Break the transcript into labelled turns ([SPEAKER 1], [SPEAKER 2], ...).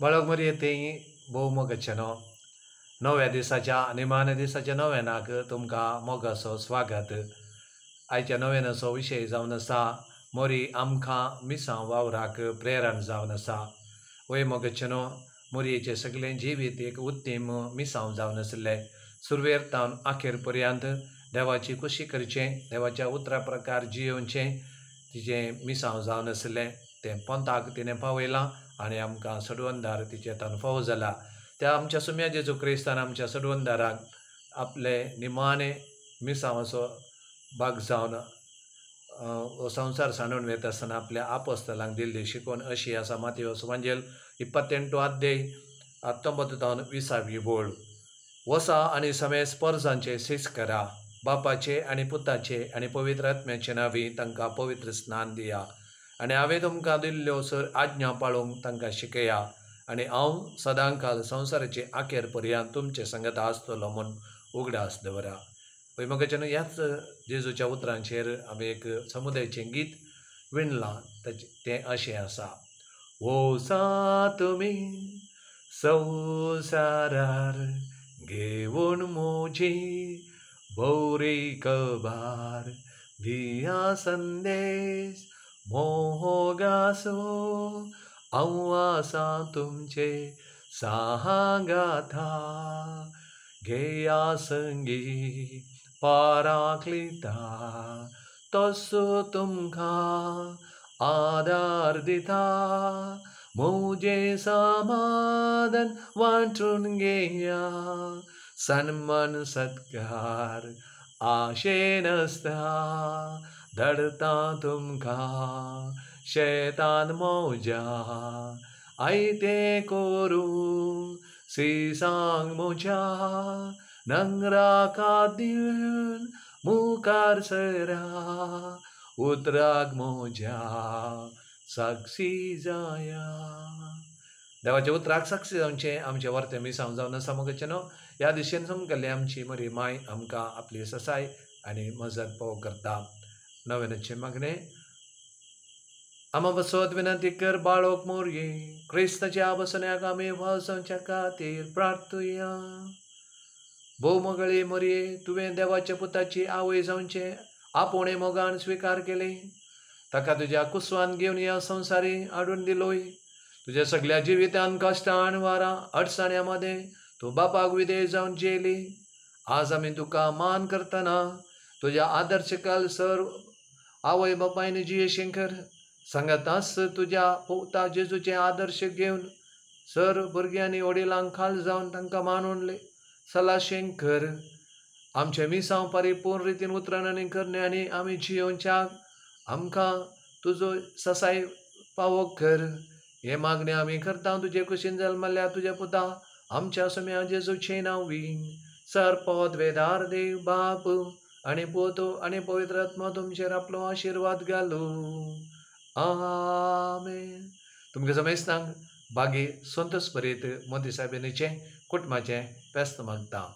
[SPEAKER 1] बळगमरी तेई मोग छनो नव्या दिसाच्या मान दिसाच्या नव्यानाक तुमकां असो स्वागत आयच्या नव्यानाचो विशय जावन आसा मोरी आमकां मिसां वावराक प्रेरण जावन आसा वय मोग छनो मोरयेचें सगळें जिवीत एक उत्तीम मिसांव जावन आसलें सुरवेर तावन अखेर पर्यंत देवाची खुशी करचें देवाच्या उतरा प्रकार जियोवचें तिजें मिसांव जावन आसलें तें पोंताक तिणें पावयलां आणि आमकां सडवणदार तिचेर अनुभव जाला त्या आमच्या सुम्या जेजू क्रिस्तान आमच्या सडवणदाराक आपले निमाणे मिरसांवाचो भाग जावन संसार सांडून वेत आसतना आपल्या आपस्तलांक दिल्ली शिकवण अशी आसा माती सुमांजेल इप्पत्तेंटो आद्देय हत्तोबत जावन विसावी बोळ वसा आणि समय स्पर्शांचे सीस करा बापाचे आणि पुताचे आणि पवित्र आत्म्याचे नावी तांकां पवित्र स्नान दिया आणि हांवें तुमकां दिल्ल्यो सर आज्ञा पाळूंक तांकां शिकया आनी हांव सदां काल संवसाराचे आखेर पर्यंत तुमचे संगत आसतलो म्हूण उगडास दवरा पळय म्हाका जेन्ना ह्याच जेजूच्या उतरांचेर हांवें एक समुदायाचें गीत विणलां ताचे तें अशें आसा हो सा तुमी संवसारार घेवन मोजी भोवरी कबार दिया संदेश मोहोगासो अव्वासा तुमचे साहागाथा गेया संगी पाराक्लिता तस्सु तुमका आधार दिता मुझे समाधन वांटून घेया सन्मान सत्कार आशेन असता धडता तुमका शेतान मोजा आयते कोरू सिसांग मोजा नंगरा दिन मुखार सरा उतराक मोजा साक्षी जाया देवाच्या उतराक साक्षी जावचे आमचे वर्ते मिसांव जावन आसा न्हू ह्या दिशेन समकल्ले आमची मरी माय आमकां आपली ससाय आनी मजत पोव करता नव्याचे मागणे अमावसोत विनंती कर बाळोक मोर्ये क्रिस्तच्या बसण्यागामी वासांच्या खातीर प्रार्थुया भोवमगळे मोरये तुवें देवाच्या पुताची आवय जावचे आपोणे मोगान स्विकार केले ताका तुज्या कुसवान घेवन या संसारी हाडून दिलोय तुझ्या सगळ्या जिवितान कश्टान वारा अडचण्या मध्ये तूं बापाक विदेश जावन जेली आज आमी तुका मान करतना तुज्या काल सर आवय जिये शंकर सांगतास तुझ्या पोवता जेजूचे आदर्श घेऊन सर भुरग्यांनी वडिलांक वडिलां खाल जावन तांकां सला शंकर आमचे मिसांव परिपूर्ण रितीन उतरण आनी करणे आनी आमी जियोच्या आमकां तुजो ससाय पावो कर हे मागणे आमी करता तुजे कुशीन जल्मल्या तुज्या पुता आमच्या सोम्या जेजूचे नांवी सर पोद वेदार देव बाप आणि पोतो आणि पवित्रात्मा तुमचेर आपलो आशीर्वाद घालू आमे तुमकां समेज सांग बागे संतस्परीत पर्यंत मोदी साहेबांचे कुटुंबाचे पेस्त मागता